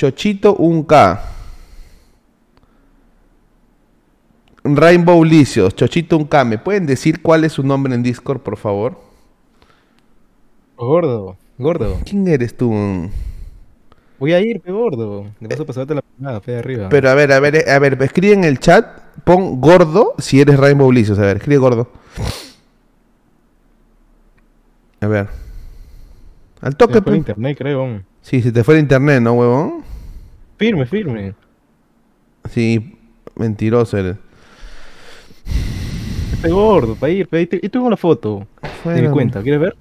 Chochito 1K. Rainbow Licios, Chochito 1K. ¿Me pueden decir cuál es su nombre en Discord, por favor? Gordo, gordo. ¿Quién eres tú? Voy a ir, gordo. De paso, pasarte la nada, de arriba. Pero a ver, a ver, a ver, escribe en el chat, pon gordo si eres Rainbow Licios. A ver, escribe gordo. A ver. Al toque. Se pues. internet, creo. Sí, si te fue el internet, ¿no, huevón? Firme, firme. Sí, mentiroso eres. Estoy gordo, para ir. Y tengo una foto de mi cuenta, ¿quieres ver?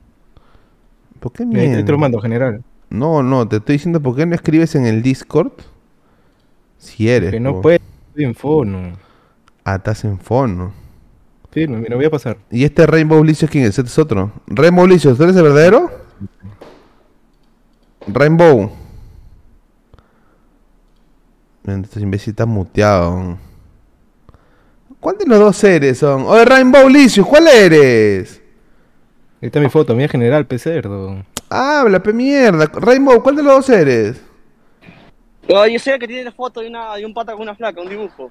¿Por qué mierda? Te lo mando, general. No, no, te estoy diciendo, ¿por qué no escribes en el Discord? Si eres. Que no puedes, estoy en fono. Ah, estás en fono. Sí, me voy a pasar. ¿Y este Rainbow Licious quién es? Este es otro. ¿Rainbow Licious, ¿tú eres el verdadero? Rainbow. Este imbécil está muteado. ¿Cuál de los dos eres son? Oye, ¡Oh, Rainbow Licio, ¿cuál eres? Esta es mi foto, mía general, pecerdo. Habla, pe mierda. Rainbow, ¿cuál de los dos eres? Ah, yo sé que tiene la foto de, una, de un pata con una flaca, un dibujo.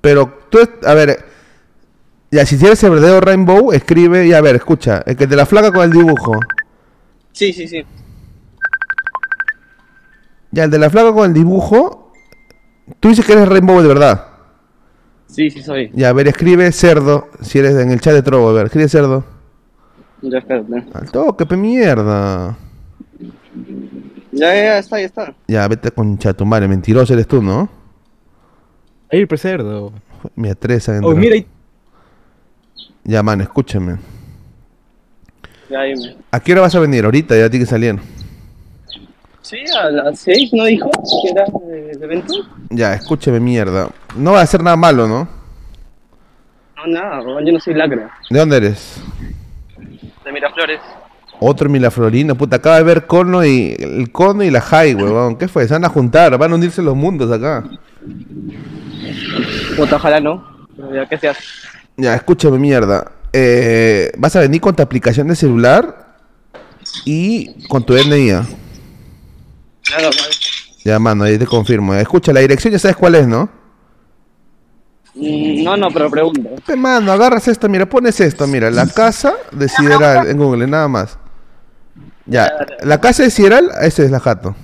Pero tú, a ver, ya si tienes el verdadero Rainbow, escribe y a ver, escucha, el que te la flaca con el dibujo. Sí, sí, sí. Ya, el de la flaca con el dibujo. Tú dices que eres Rainbow de verdad. Sí, sí, soy. Ya, a ver, escribe cerdo. Si eres en el chat de Trovo, a ver, escribe cerdo. Ya, espérate. Al toque, pe mierda. Ya, ya, ya está, ya está. Ya, vete con chatumare, mentiroso eres tú, ¿no? Ahí, cerdo. Oh, mira, tres Oh, mira. Ya, man, escúchame. ¿A qué hora vas a venir? Ahorita, ya tiene que salir. Sí, a las 6, ¿no dijo? Que era de evento. Ya, escúcheme mierda. No va a ser nada malo, ¿no? No, nada, yo no soy lacra. ¿De dónde eres? De Miraflores. Otro miraflorino, puta, acaba de ver Cono y el Cono y la Jai, weón. ¿Qué fue? Se van a juntar, van a unirse los mundos acá. Puta, ojalá no. Ya, ¿qué seas. Ya, escúchame mierda. Eh, vas a venir con tu aplicación de celular y con tu DNI. ya, mano, ahí te confirmo. Escucha, la dirección ya sabes cuál es, ¿no? Mm, no, no, pero pregunta. Te este, mando agarras esto, mira, pones esto, mira, la casa de Sideral en Google, nada más. Ya, la casa de Sideral, esa es la jato.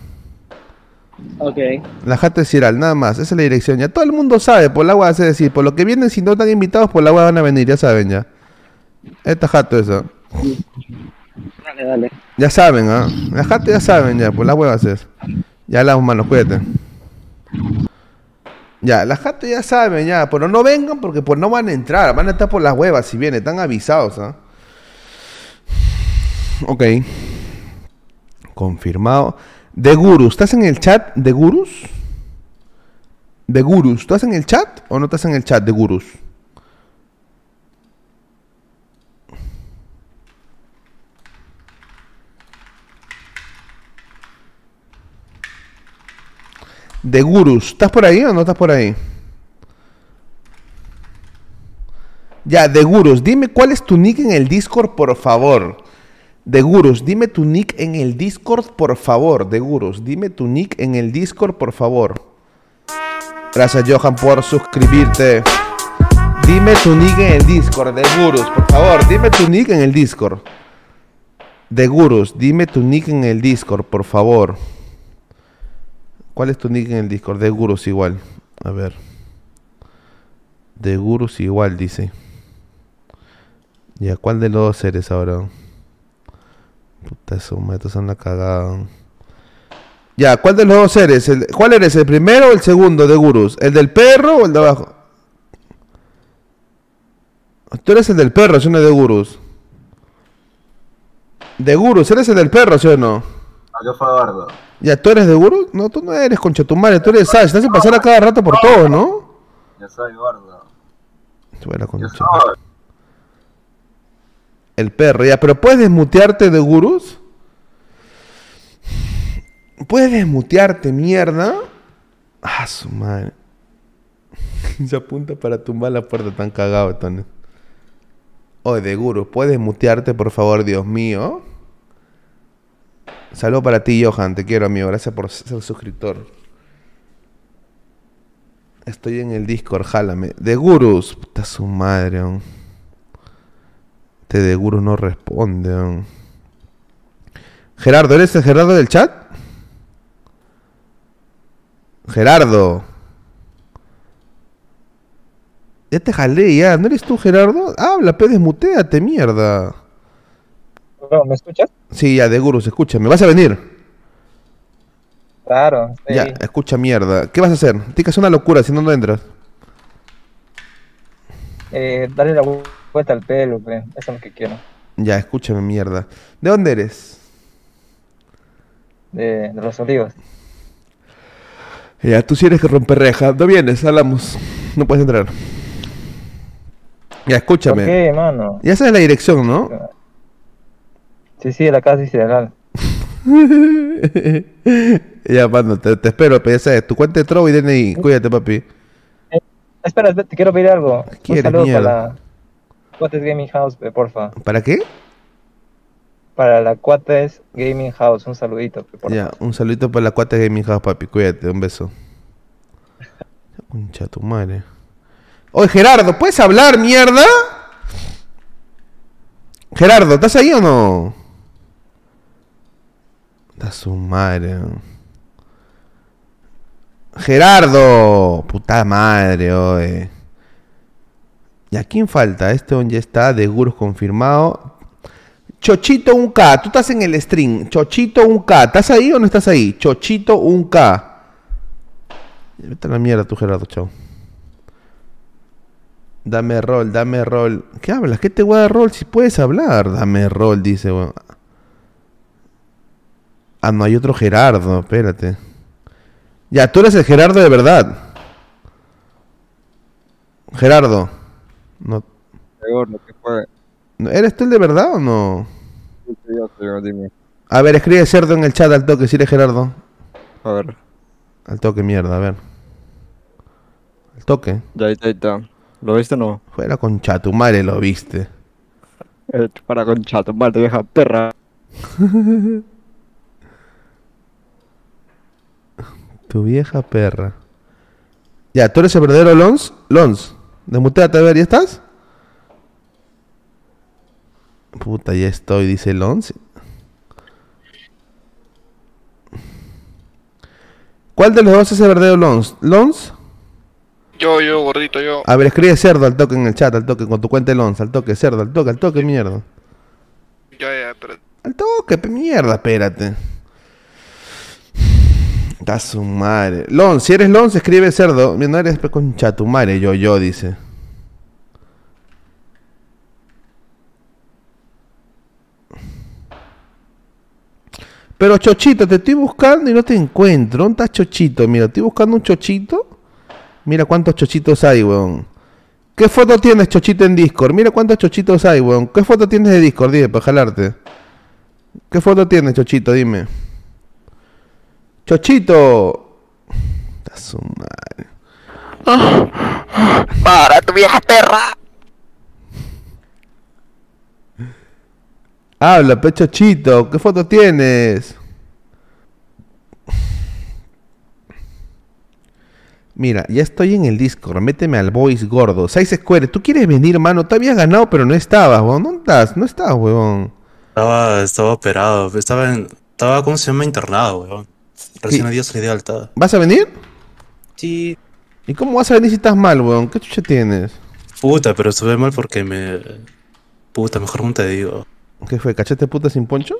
Ok. La jato de Sideral, nada más, esa es la dirección. Ya todo el mundo sabe, por la agua Es decir, por lo que vienen, si no están invitados, por la agua van a venir, ya saben ya. Esta jato esa. Dale, dale. Ya saben, ¿ah? ¿eh? La jato ya saben, ya, por pues, las huevas es. Ya las manos cuídate. Ya, la jato ya saben, ya, pero no vengan porque pues no van a entrar, van a estar por las huevas si vienen, están avisados, ¿ah? Ok. Confirmado. De Gurus, ¿estás en el chat de Gurus? De Gurus, ¿estás en el chat o no estás en el chat de Gurus? de Gurus. ¿Estás por ahí o no estás por ahí? Ya, de Gurus, dime cuál es tu nick en el Discord, por favor. De Gurus, dime tu nick en el Discord, por favor. De Gurus, dime tu nick en el Discord, por favor. Gracias, Johan, por suscribirte. Dime tu nick en el Discord, de Gurus, por favor. Dime tu nick en el Discord. De Gurus, dime tu nick en el Discord, por favor. ¿Cuál es tu nick en el Discord? De Gurus igual. A ver. De Gurus igual, dice. Ya, ¿cuál de los dos eres ahora? Puta, esos matos son la cagada. Ya, ¿cuál de los dos eres? ¿Cuál eres? ¿El primero o el segundo de Gurus? ¿El del perro o el de abajo? Tú eres el del perro, si o no de Gurus? De Gurus, ¿eres el del perro, sí o no? Adiós, fue ya, ¿tú eres de gurus, No, tú no eres conchetumare, tú eres Sash. Te hace pasar a cada rato por todo, ¿no? Ya soy gordo. El perro, ya, pero ¿puedes desmutearte de Gurus? ¿Puedes desmutearte, mierda? Ah, su madre. Se apunta para tumbar la puerta, tan cagado, Tony. Oye, de Gurus, ¿puedes mutearte, por favor, Dios mío? Saludo para ti, Johan. Te quiero, amigo. Gracias por ser suscriptor. Estoy en el Discord, jálame. De Gurus. Puta su madre, Te Este de Gurus no responde, Gerardo, ¿eres el Gerardo del chat? Gerardo. Ya te jalé, ya. ¿No eres tú, Gerardo? Habla, pedes. desmuteate, mierda. ¿me escuchas? Sí, ya, de Gurus, escúchame. ¿Vas a venir? Claro. Ya, escucha mierda. ¿Qué vas a hacer? Tica es una locura, si no, no entras. Eh, dale la vuelta al pelo, eso es lo que quiero. Ya, escúchame mierda. ¿De dónde eres? De, Los Olivos. Ya, tú si eres que romper reja. No vienes, hablamos. No puedes entrar. Ya, escúchame. ¿Por qué, mano? Ya sabes la dirección, ¿no? Sí, sí, de la casa incidental. ya, mano, te, te espero, PSA. Tu cuenta de Trovo y DNI. Cuídate, papi. Eh, espera, te quiero pedir algo. Un saludo para la Cuates Gaming House, porfa. ¿Para qué? Para la Cuates Gaming House. Un saludito, porfa. Ya, un saludito para la Cuates Gaming House, papi. Cuídate, un beso. Un chatumare. madre. Oye, Gerardo, ¿puedes hablar, mierda? Gerardo, ¿estás ahí o no? su madre. Gerardo, puta madre, hoy. ¿Y a quién falta? Este ya está, de Gurus confirmado. Chochito 1K, tú estás en el stream. Chochito 1K, ¿estás ahí o no estás ahí? Chochito 1K. Vete a la mierda tú, Gerardo, chao. Dame rol, dame rol. ¿Qué hablas? ¿Qué te voy a dar rol? Si puedes hablar, dame rol, dice, Ah, no, hay otro Gerardo, espérate. Ya, tú eres el Gerardo de verdad. Gerardo. No. no ¿Eres tú el de verdad o no? A ver, escribe cerdo en el chat al toque, si eres Gerardo. A ver. Al toque, mierda, a ver. Al toque. Ya, ya, ¿Lo viste o no? Fuera con chatumare, lo viste. Eh, para con chatumare, vieja perra. Tu vieja perra. Ya, ¿tú eres el verdadero Lons? Lons, desmuteate, a ver, ¿ya estás? Puta, ya estoy, dice Lons. ¿Cuál de los dos es el verdadero Lons? ¿Lons? Yo, yo, gordito, yo. A ver, escribe cerdo al toque en el chat, al toque, con tu cuenta de Lons, al toque, cerdo, al toque, al toque, mierda. Ya, ya, Al toque, mierda, espérate. Da su madre. Lon, si eres Lon, se escribe cerdo. No eres concha tu yo, yo, dice. Pero Chochito, te estoy buscando y no te encuentro. ¿Dónde estás, Chochito? Mira, estoy buscando un Chochito. Mira cuántos Chochitos hay, weón. ¿Qué foto tienes, Chochito, en Discord? Mira cuántos Chochitos hay, weón. ¿Qué foto tienes de Discord? Dime, para jalarte. ¿Qué foto tienes, Chochito? Dime. ¡Pechochito! ¡Estás un madre. Ah, para tu vieja perra. Habla, pechochito, ¿qué foto tienes? Mira, ya estoy en el Discord, méteme al voice gordo. 6 Square, ¿tú quieres venir, mano? Te habías ganado, pero no estabas, weón. ¿Dónde estás? No estabas, weón. Estaba, estaba operado, estaba en, estaba, ¿cómo se Internado, weón. Recién a Dios le alta. ¿Vas a venir? Sí. ¿Y cómo vas a venir si estás mal, weón? ¿Qué chucha tienes? Puta, pero estuve mal porque me. Puta, mejor no te digo. ¿Qué fue? ¿Cachete puta sin poncho?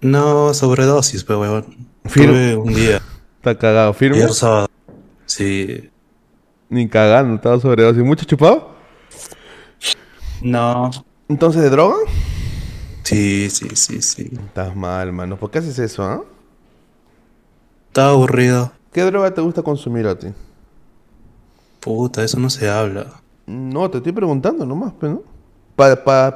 No, sobredosis, pero weón. Firme. un día. Está cagado, firme. Ayer sábado. Sí. Ni cagando, estaba sobredosis. ¿Mucho chupado? No. ¿Entonces de droga? Sí, sí, sí, sí. Estás mal, mano. ¿Por qué haces eso, Eh? Está aburrido. ¿Qué droga te gusta consumir a ti? Puta, eso no se habla. No, te estoy preguntando nomás, pero ¿no? Para pa,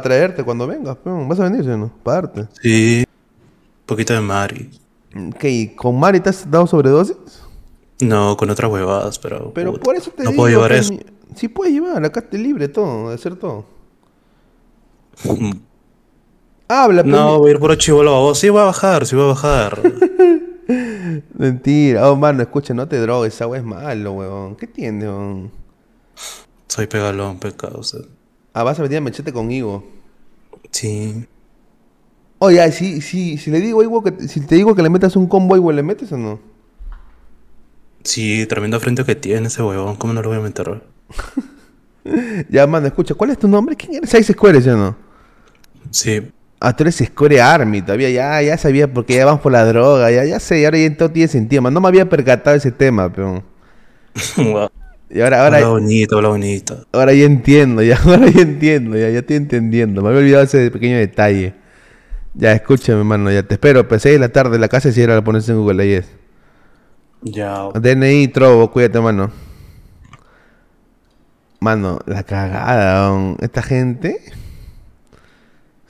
traerte cuando vengas, ¿vas a venir, no? Para darte. Sí, un poquito de Mari. Mm, ¿Qué? ¿Con Mari te has dado sobredosis? No, con otras huevadas, pero. Pero por eso te no digo. No puedo llevar eso. Sí, puedes llevar, acá esté libre todo, de hacer todo. Habla, pero. No, voy a ir por chivolo. Sí, voy a bajar, sí, voy a bajar. Mentira. Oh, mano, escucha, no te drogues, esa es malo, weón. ¿Qué tienes, weón? Soy pegalón, pecado. O sea. Ah, vas a meter a mechete con Ivo. Sí. Oye, oh, si, si, le digo Ivo que si te digo que le metas un combo Ivo, ¿le metes o no? Sí, tremendo frente que tiene ese weón. ¿cómo no lo voy a meter? ya, mano, escucha, ¿cuál es tu nombre? ¿Quién eres? Seis Squares, ¿ya no? Sí a tú eres Score Army, todavía ya, ya sabía porque ya vamos por la droga, ya, ya sé, ahora ya todo tiene sentido, no me había percatado ese tema, pero... Y ahora, ahora... Habla bonito, habla bonito. Ahora ya entiendo, ya, ahora ya entiendo, ya, ya estoy entendiendo, me había olvidado ese pequeño detalle. Ya, escúchame, mano, ya te espero, pues seis de la tarde, la casa si era la pones en Google ahí es. Ya. DNI, Trobo, cuídate, mano. Mano, la cagada, don. esta gente...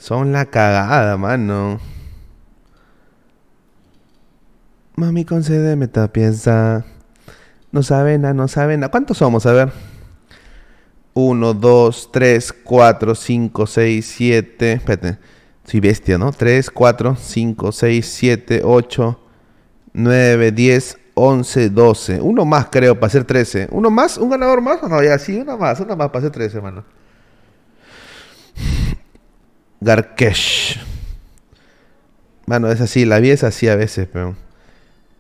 Son la cagada, mano. Mami, concédeme esta pieza. No saben, no saben. ¿Cuántos somos? A ver. 1, 2, 3, 4, 5, 6, 7. Espérate. Soy bestia, ¿no? 3, 4, 5, 6, 7, 8, 9, 10, 11, 12. Uno más, creo, para hacer 13. ¿Uno más? ¿Un ganador más? No, ya sí, uno más, uno más para hacer 13, hermano. Garkesh. Mano, es así, la vida es así a veces, pero.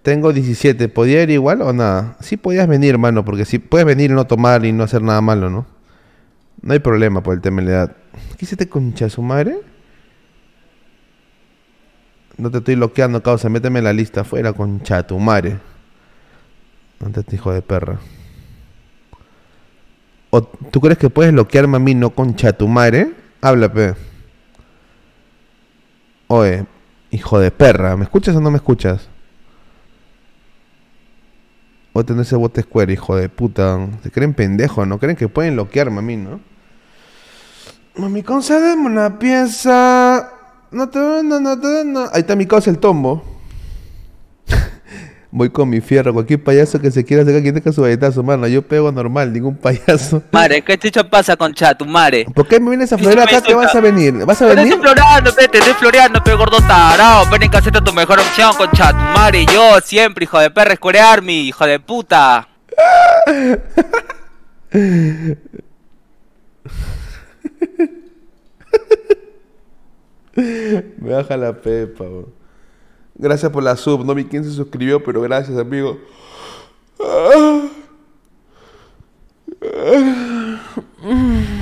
Tengo 17, ¿podía ir igual o nada? Sí podías venir, mano, porque si puedes venir y no tomar y no hacer nada malo, ¿no? No hay problema por el tema de la edad. ¿Qué hiciste te concha su madre? No te estoy bloqueando, causa, méteme la lista afuera concha tu madre. No te hijo de perra. ¿O tú crees que puedes bloquearme a mí, no concha tu madre? Habla, pe. Oye, hijo de perra, ¿me escuchas o no me escuchas? Voy a tener ese bote square, hijo de puta. Se creen pendejos, ¿no? Creen que pueden loquearme a mí, ¿no? Mami, concédeme una pieza. No te no, no, te Ahí está mi cosa, el tombo voy con mi fierro. Cualquier payaso que se quiera sacar, quien tenga su galletazo, mano. Yo pego normal, ningún payaso. Mare, ¿qué chicho pasa con tu mare? ¿Por qué me vienes a florear acá? ¿Qué vas a venir? ¿Vas a venir? Te estoy floreando, te estoy floreando, pe, gordo tarado. Ven en caseta tu mejor opción con chatumare mare. Yo siempre, hijo de perra, escurear mi hijo de puta. me baja la pepa, Gracias por la sub. No vi quién se suscribió, pero gracias, amigo. Ah. Ah.